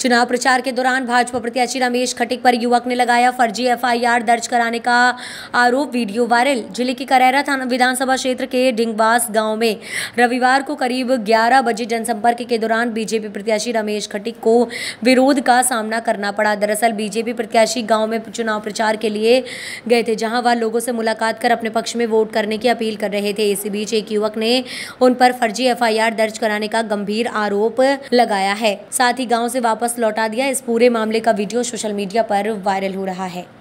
चुनाव प्रचार के दौरान भाजपा प्रत्याशी रमेश खटिक पर युवक ने लगाया फर्जी एफआईआर दर्ज कराने का आरोप वीडियो वायरल जिले के करैरा थाना विधानसभा क्षेत्र के डिंगवास गांव में रविवार को करीब 11 बजे जनसंपर्क के दौरान बीजेपी प्रत्याशी रमेश खटिक को विरोध का सामना करना पड़ा दरअसल बीजेपी प्रत्याशी गाँव में चुनाव प्रचार के लिए गए थे जहाँ वह लोगों से मुलाकात कर अपने पक्ष में वोट करने की अपील कर रहे थे इसी बीच एक युवक ने उन पर फर्जी एफ दर्ज कराने का गंभीर आरोप लगाया है साथ ही गाँव से वापस वापस लौटा दिया इस पूरे मामले का वीडियो सोशल मीडिया पर वायरल हो रहा है